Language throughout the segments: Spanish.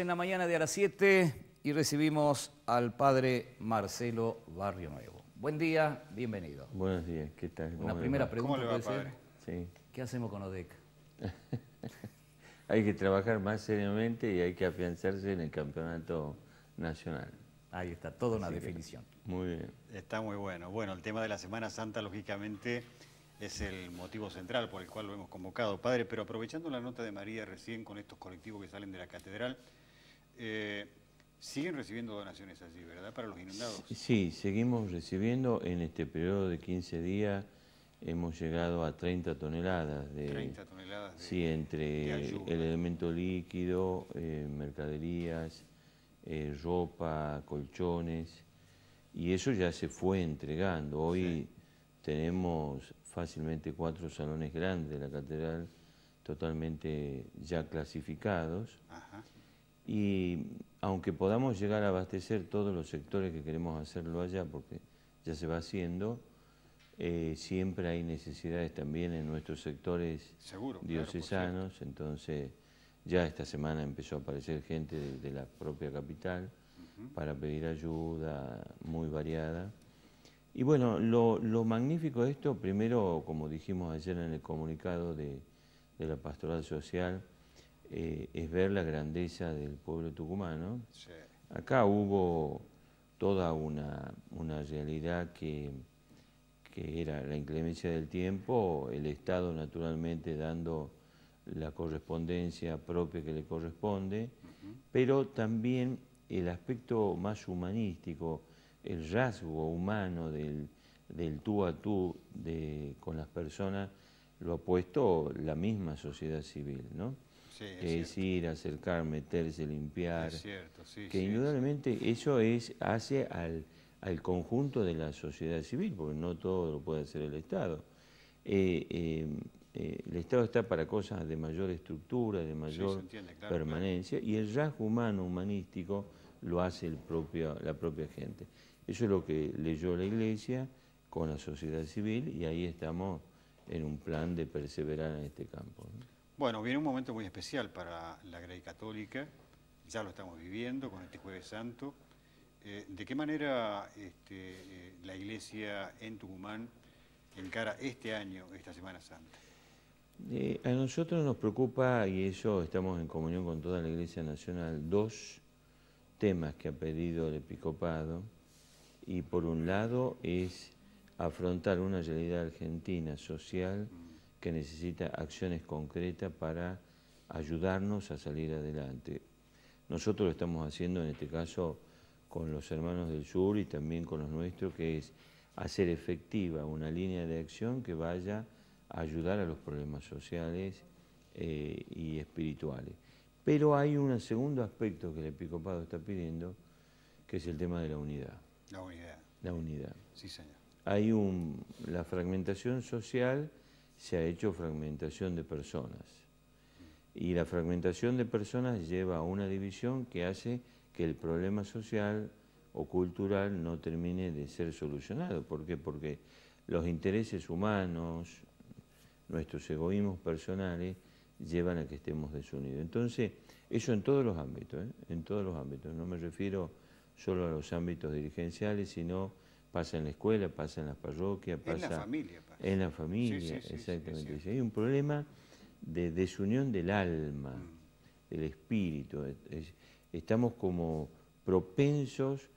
en la mañana de a las 7 y recibimos al padre Marcelo Barrio Nuevo. Buen día, bienvenido. Buenos días, ¿qué tal? Una primera pregunta ¿Qué hacemos con ODEC? hay que trabajar más seriamente y hay que afianzarse en el campeonato nacional. Ahí está, toda una definición. muy bien. Está muy bueno. Bueno, el tema de la Semana Santa, lógicamente, es el motivo central por el cual lo hemos convocado, padre, pero aprovechando la nota de María recién con estos colectivos que salen de la catedral, eh, siguen recibiendo donaciones allí, ¿verdad? Para los inundados. Sí, seguimos recibiendo. En este periodo de 15 días hemos llegado a 30 toneladas de... 30 toneladas de, Sí, entre el elemento líquido, eh, mercaderías, eh, ropa, colchones. Y eso ya se fue entregando. Hoy tenemos fácilmente cuatro salones grandes de la catedral totalmente ya clasificados y aunque podamos llegar a abastecer todos los sectores que queremos hacerlo allá, porque ya se va haciendo, eh, siempre hay necesidades también en nuestros sectores Seguro, diocesanos, entonces ya esta semana empezó a aparecer gente de, la propia capital para pedir ayuda muy variada. Y bueno, lo, magnífico de esto, primero, como dijimos ayer en el comunicado de la Pastoral Social, eh, es ver la grandeza del pueblo tucumano. Acá hubo toda una, realidad que, era la inclemencia del tiempo, el Estado naturalmente dando la correspondencia propia que le corresponde, pero también el aspecto más humanístico, el rasgo humano del, tú a tú de, con las personas, lo ha puesto la misma sociedad civil, ¿no? es, acercar, meterse, limpiar. que indudablemente eso es, hace al, conjunto de la sociedad civil, porque no todo lo puede hacer el Estado. Eh, eh, eh, el Estado está para cosas de mayor estructura, de mayor permanencia, y el rasgo humano, humanístico, lo hace el propio, la propia gente. Eso es lo que leyó la Iglesia con la sociedad civil y ahí estamos en un plan de perseverar en este campo. Bueno, viene un momento muy especial para la Grey Católica, ya lo estamos viviendo con este Jueves Santo. Eh, ¿De qué manera este, eh, la Iglesia en Tucumán encara este año, esta Semana Santa? Eh, a nosotros nos preocupa, y eso estamos en comunión con toda la Iglesia Nacional, dos temas que ha pedido el episcopado. Y por un lado es afrontar una realidad argentina social. Mm que necesita acciones concretas para ayudarnos a salir adelante. Nosotros lo estamos haciendo en este caso con los hermanos del sur y también con los nuestros, que es hacer efectiva una línea de acción que vaya a ayudar a los problemas sociales eh, y espirituales. Pero hay un segundo aspecto que el Episcopado está pidiendo, que es el tema de la unidad. La unidad. La unidad. Sí, señor. Hay un, la fragmentación social se ha hecho fragmentación de personas. Y la fragmentación de personas lleva a una división que hace que el problema social o cultural no termine de ser solucionado. ¿Por qué? Porque los intereses humanos, nuestros egoísmos personales, llevan a que estemos desunidos. Entonces, eso en todos los ámbitos, ¿eh? en todos los ámbitos. No me refiero solo a los ámbitos dirigenciales, sino pasa en la escuela, pasa en las parroquias, pasa en la familia. Pasa. En la familia, exactamente. hay un problema de desunión del alma, mm. del espíritu. estamos como propensos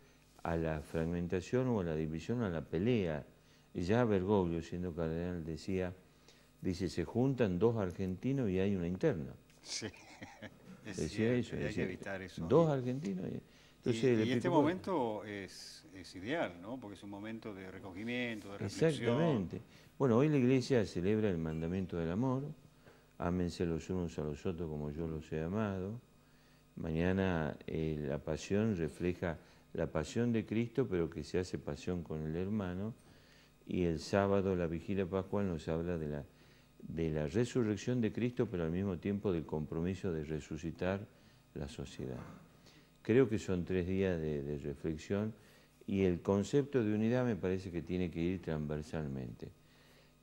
a la fragmentación o a la división a la pelea. Ya Bergoglio, siendo cardenal, decía, dice, se juntan dos argentinos y hay una interna. Sí, decía eso. eso. Dos argentinos. Y, y, este momento es, ideal, ¿no? Porque es un momento de recogimiento, de reflexión. Exactamente. Bueno, hoy la Iglesia celebra el mandamiento del amor. Ámense los unos a los otros como yo los he amado. Mañana eh, la pasión refleja la pasión de Cristo, pero que se hace pasión con el hermano. Y el sábado, la vigilia pascual, nos habla de la resurrección de Cristo, pero al mismo tiempo del compromiso de resucitar la sociedad. Creo que son tres días de, reflexión y el concepto de unidad me parece que tiene que ir transversalmente.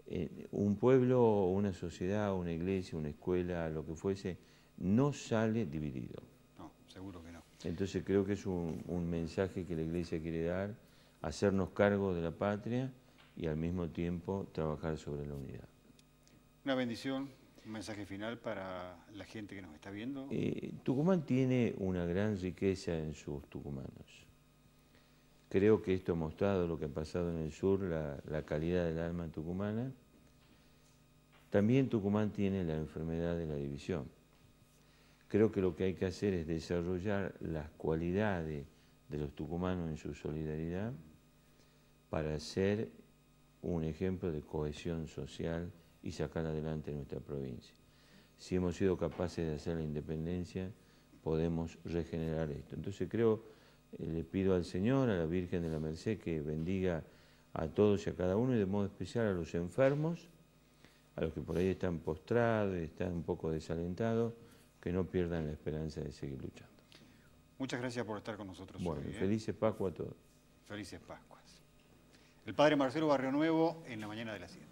Eh, un pueblo, una sociedad, una iglesia, una escuela, lo que fuese, no sale dividido. No, seguro que no. Entonces creo que es un mensaje que la iglesia quiere dar, hacernos cargo de la patria y al mismo tiempo trabajar sobre la unidad. Una bendición, mensaje final para la gente que nos está viendo. Eh, Tucumán tiene una gran riqueza en sus tucumanos. Creo que esto ha mostrado lo que ha pasado en el sur, la, la calidad del alma tucumana. También Tucumán tiene la enfermedad de la división. Creo que lo que hay que hacer es desarrollar las cualidades de los tucumanos en su solidaridad para ser un ejemplo de cohesión social y sacar adelante nuestra provincia. Si hemos sido capaces de hacer la independencia, podemos regenerar esto. Entonces creo, eh, le pido al Señor, a la Virgen de la Merced, que bendiga a todos y a cada uno, y de modo especial a los enfermos, a los que por ahí están postrados están un poco desalentados, que no pierdan la esperanza de seguir luchando. Muchas gracias por estar con nosotros. Bueno, hoy, ¿eh? felices Pascuas a todos. Felices Pascuas. El padre Marcelo Barrio Nuevo en la mañana de la 7.